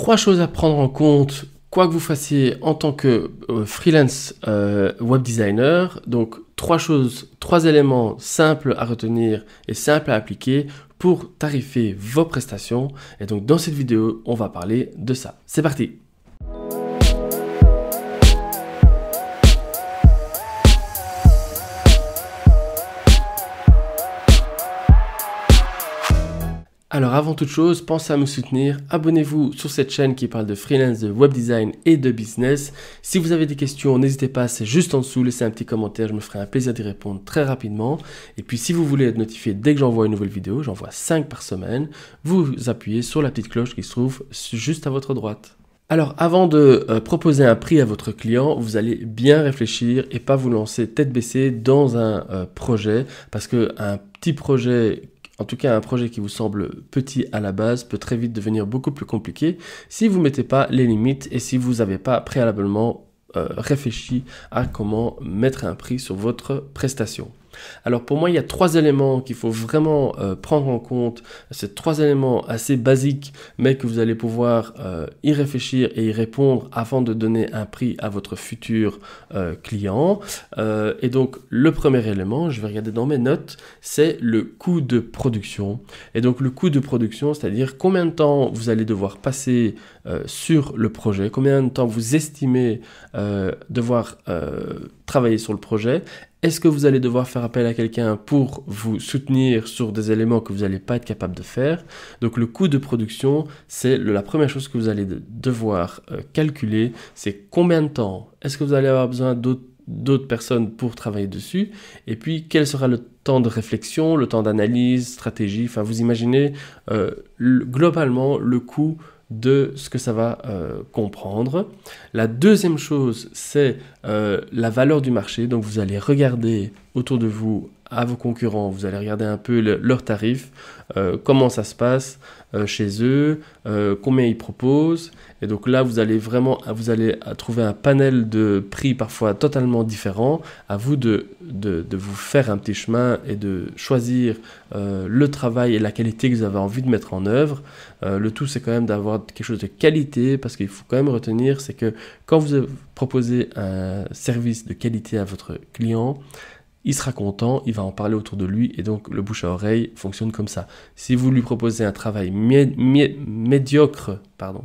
trois choses à prendre en compte, quoi que vous fassiez en tant que euh, freelance euh, web designer. Donc, trois choses, trois éléments simples à retenir et simples à appliquer pour tarifer vos prestations. Et donc, dans cette vidéo, on va parler de ça. C'est parti! Alors avant toute chose, pensez à me soutenir, abonnez-vous sur cette chaîne qui parle de freelance, de web design et de business. Si vous avez des questions, n'hésitez pas, c'est juste en dessous, laissez un petit commentaire, je me ferai un plaisir d'y répondre très rapidement. Et puis si vous voulez être notifié dès que j'envoie une nouvelle vidéo, j'envoie 5 par semaine, vous appuyez sur la petite cloche qui se trouve juste à votre droite. Alors avant de euh, proposer un prix à votre client, vous allez bien réfléchir et pas vous lancer tête baissée dans un euh, projet parce que un petit projet en tout cas, un projet qui vous semble petit à la base peut très vite devenir beaucoup plus compliqué si vous ne mettez pas les limites et si vous n'avez pas préalablement euh, réfléchi à comment mettre un prix sur votre prestation. Alors pour moi, il y a trois éléments qu'il faut vraiment euh, prendre en compte. Ces trois éléments assez basiques, mais que vous allez pouvoir euh, y réfléchir et y répondre avant de donner un prix à votre futur euh, client. et donc le premier élément, je vais regarder dans mes notes, c'est le coût de production. Et donc le coût de production, c'est-à-dire combien de temps vous allez devoir passer sur le projet, combien de temps vous estimez devoir travailler sur le projet est-ce que vous allez devoir faire appel à quelqu'un pour vous soutenir sur des éléments que vous n'allez pas être capable de faire Donc le coût de production, c'est la première chose que vous allez devoir euh, calculer, c'est combien de temps Est-ce que vous allez avoir besoin d'autres personnes pour travailler dessus et puis quel sera le temps de réflexion, le temps d'analyse, stratégie, enfin vous imaginez euh, globalement le coût de ce que ça va euh, comprendre. La deuxième chose, c'est euh, la valeur du marché. Donc vous allez regarder autour de vous à vos concurrents. Vous allez regarder un peu leurs tarifs, euh, comment ça se passe euh, chez eux, euh, combien ils proposent. Et donc là, vous allez vraiment vous allez trouver un panel de prix parfois totalement différent. À vous de, de, de vous faire un petit chemin et de choisir le travail et la qualité que vous avez envie de mettre en œuvre. le tout, c'est quand même d'avoir quelque chose de qualité parce qu'il faut quand même retenir, c'est que quand vous proposez un service de qualité à votre client, il sera content, il va en parler autour de lui, et donc le bouche à oreille fonctionne comme ça. Si vous lui proposez un travail médiocre, pardon,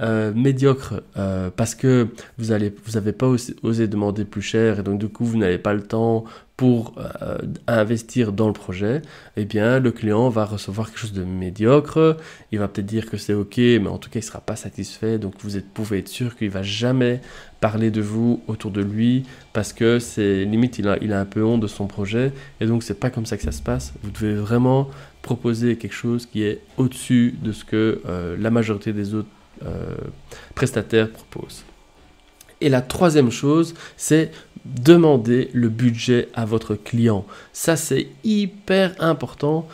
euh, médiocre, euh, parce que vous n'avez pas osé demander plus cher, et donc du coup vous n'avez pas le temps, pour euh, investir dans le projet, eh bien le client va recevoir quelque chose de médiocre, il va peut-être dire que c'est ok, mais en tout cas il ne sera pas satisfait, donc vous êtes, pouvez être sûr qu'il va jamais parler de vous autour de lui, parce que c'est limite il a, il a un peu honte de son projet, et donc c'est pas comme ça que ça se passe, vous devez vraiment proposer quelque chose qui est au-dessus de ce que euh, la majorité des autres euh, prestataires proposent. Et la troisième chose, c'est Demandez le budget à votre client. Ça, c'est hyper important.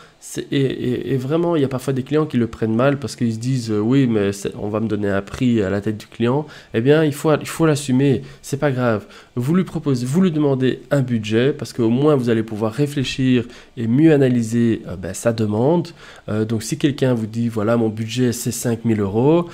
Et, vraiment, il y a parfois des clients qui le prennent mal parce qu'ils se disent euh, oui, mais on va me donner un prix à la tête du client. Eh bien, il faut il faut l'assumer. C'est pas grave. Vous lui proposez, vous lui demandez un budget parce qu'au moins vous allez pouvoir réfléchir et mieux analyser euh, ben, sa demande. Euh, donc, si quelqu'un vous dit voilà mon budget c'est 5000 euros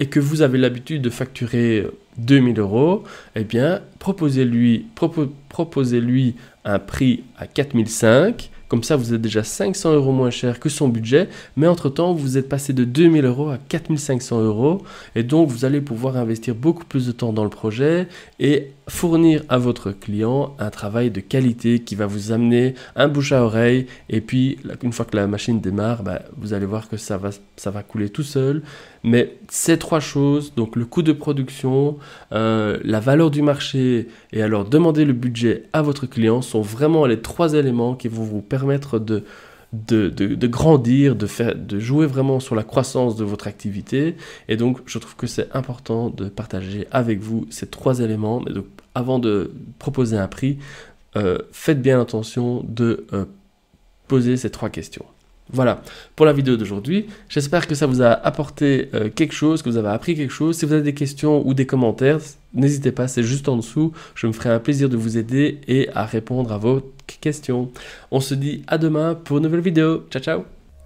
et que vous avez l'habitude de facturer 2000 euros, eh bien, proposez-lui proposez proposez un prix à 4005 comme ça, vous êtes déjà 500 euros moins cher que son budget, mais entre-temps, vous êtes passé de 2000 euros à 4500 euros, et donc vous allez pouvoir investir beaucoup plus de temps dans le projet et fournir à votre client un travail de qualité qui va vous amener un bouche à oreille, et puis une fois que la machine démarre, bah, vous allez voir que ça va, ça va couler tout seul. Mais ces trois choses, donc le coût de production, euh, la valeur du marché, et alors demander le budget à votre client, sont vraiment les trois éléments qui vont vous permettre de, de, grandir, de, faire, de jouer vraiment sur la croissance de votre activité. Et donc, je trouve que c'est important de partager avec vous ces trois éléments. Mais donc, avant de proposer un prix, euh, faites bien attention de euh, poser ces trois questions. Voilà pour la vidéo d'aujourd'hui. J'espère que ça vous a apporté euh, quelque chose, que vous avez appris quelque chose. Si vous avez des questions ou des commentaires, n'hésitez pas, c'est juste en dessous. Je me ferai un plaisir de vous aider et à répondre à vos questions. On se dit à demain pour une nouvelle vidéo. Ciao ciao